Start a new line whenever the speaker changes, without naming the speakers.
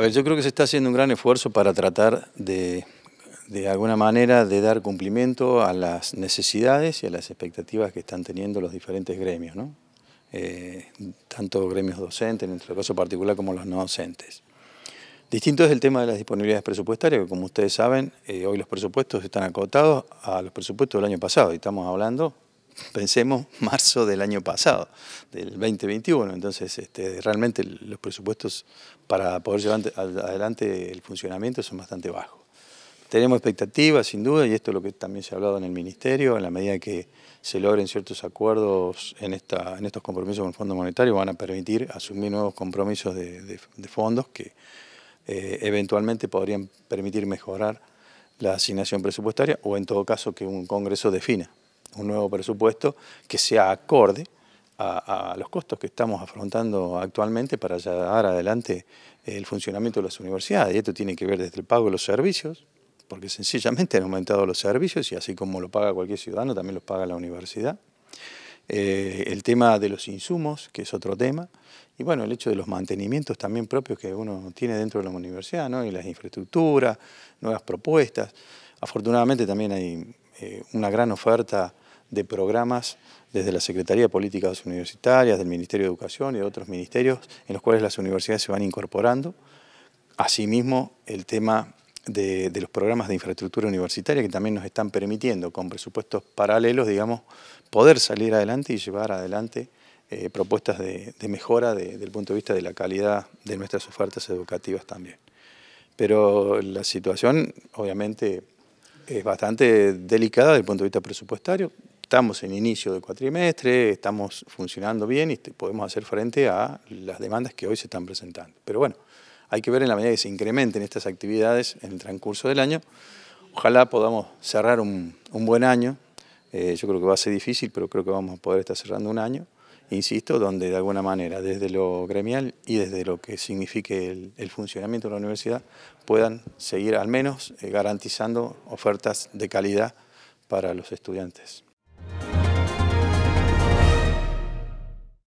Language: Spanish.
A ver, yo creo que se está haciendo un gran esfuerzo para tratar de, de alguna manera, de dar cumplimiento a las necesidades y a las expectativas que están teniendo los diferentes gremios, ¿no? Eh, tanto gremios docentes, en nuestro caso particular, como los no docentes. Distinto es el tema de las disponibilidades presupuestarias, que como ustedes saben, eh, hoy los presupuestos están acotados a los presupuestos del año pasado, y estamos hablando pensemos, marzo del año pasado, del 2021. Entonces, este, realmente los presupuestos para poder llevar adelante el funcionamiento son bastante bajos. Tenemos expectativas, sin duda, y esto es lo que también se ha hablado en el Ministerio, en la medida que se logren ciertos acuerdos en, estos compromisos con el Fondo Monetario, van a permitir asumir nuevos compromisos de, fondos que eh, eventualmente podrían permitir mejorar la asignación presupuestaria o en todo caso que un Congreso defina un nuevo presupuesto que sea acorde a, los costos que estamos afrontando actualmente para llevar adelante el funcionamiento de las universidades. Y esto tiene que ver desde el pago de los servicios, porque sencillamente han aumentado los servicios y así como lo paga cualquier ciudadano, también los paga la universidad. Eh, el tema de los insumos, que es otro tema, y bueno, el hecho de los mantenimientos también propios que uno tiene dentro de la universidad, ¿no? y las infraestructuras, nuevas propuestas. Afortunadamente también hay eh, una gran oferta de programas desde la Secretaría de Políticas Universitarias, del Ministerio de Educación y de otros ministerios en los cuales las universidades se van incorporando. Asimismo, el tema de, los programas de infraestructura universitaria que también nos están permitiendo, con presupuestos paralelos, digamos, poder salir adelante y llevar adelante eh, propuestas de, de mejora desde el punto de vista de la calidad de nuestras ofertas educativas también. Pero la situación, obviamente, es bastante delicada desde el punto de vista presupuestario. Estamos en inicio de cuatrimestre, estamos funcionando bien y podemos hacer frente a las demandas que hoy se están presentando. Pero bueno, hay que ver en la medida que se incrementen estas actividades en el transcurso del año. Ojalá podamos cerrar un, buen año. Eh, yo creo que va a ser difícil, pero creo que vamos a poder estar cerrando un año insisto, donde de alguna manera, desde lo gremial y desde lo que signifique el, el funcionamiento de la universidad, puedan seguir al menos eh, garantizando ofertas de calidad para los estudiantes.